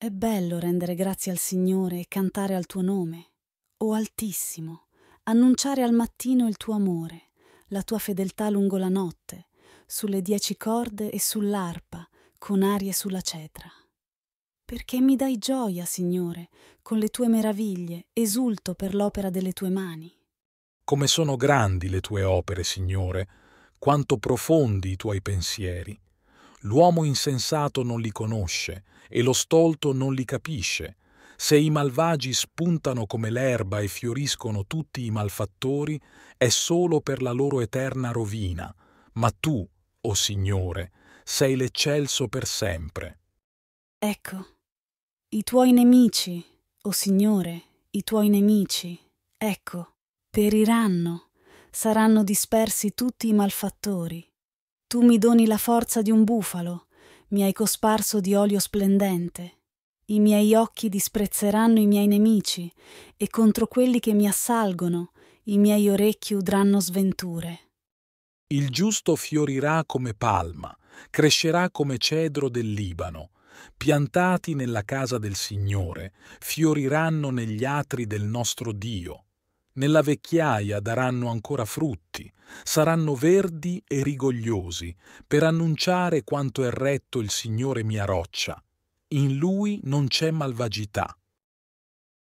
È bello rendere grazie al Signore e cantare al tuo nome. O Altissimo, annunciare al mattino il tuo amore, la tua fedeltà lungo la notte, sulle dieci corde e sull'arpa, con arie sulla cetra. Perché mi dai gioia, Signore, con le tue meraviglie, esulto per l'opera delle tue mani. Come sono grandi le tue opere, Signore, quanto profondi i tuoi pensieri. L'uomo insensato non li conosce e lo stolto non li capisce. Se i malvagi spuntano come l'erba e fioriscono tutti i malfattori, è solo per la loro eterna rovina. Ma tu, o oh Signore, sei l'eccelso per sempre. Ecco, i tuoi nemici, o oh Signore, i tuoi nemici, ecco, periranno, saranno dispersi tutti i malfattori. Tu mi doni la forza di un bufalo, mi hai cosparso di olio splendente. I miei occhi disprezzeranno i miei nemici e contro quelli che mi assalgono i miei orecchi udranno sventure. Il giusto fiorirà come palma, crescerà come cedro del Libano. Piantati nella casa del Signore, fioriranno negli atri del nostro Dio. Nella vecchiaia daranno ancora frutti, saranno verdi e rigogliosi per annunciare quanto è retto il Signore mia roccia. In lui non c'è malvagità.